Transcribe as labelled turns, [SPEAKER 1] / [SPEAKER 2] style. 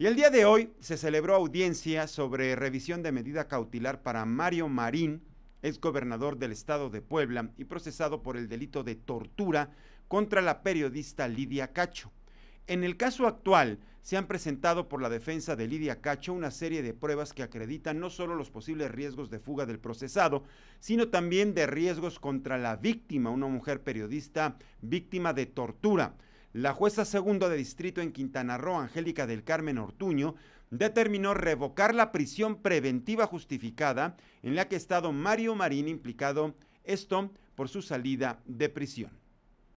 [SPEAKER 1] Y el día de hoy se celebró audiencia sobre revisión de medida cautelar para Mario Marín, ex gobernador del estado de Puebla y procesado por el delito de tortura contra la periodista Lidia Cacho. En el caso actual, se han presentado por la defensa de Lidia Cacho una serie de pruebas que acreditan no solo los posibles riesgos de fuga del procesado, sino también de riesgos contra la víctima, una mujer periodista víctima de tortura la jueza segundo de distrito en Quintana Roo, Angélica del Carmen Ortuño, determinó revocar la prisión preventiva justificada en la que ha estado Mario Marín implicado, esto por su salida de prisión.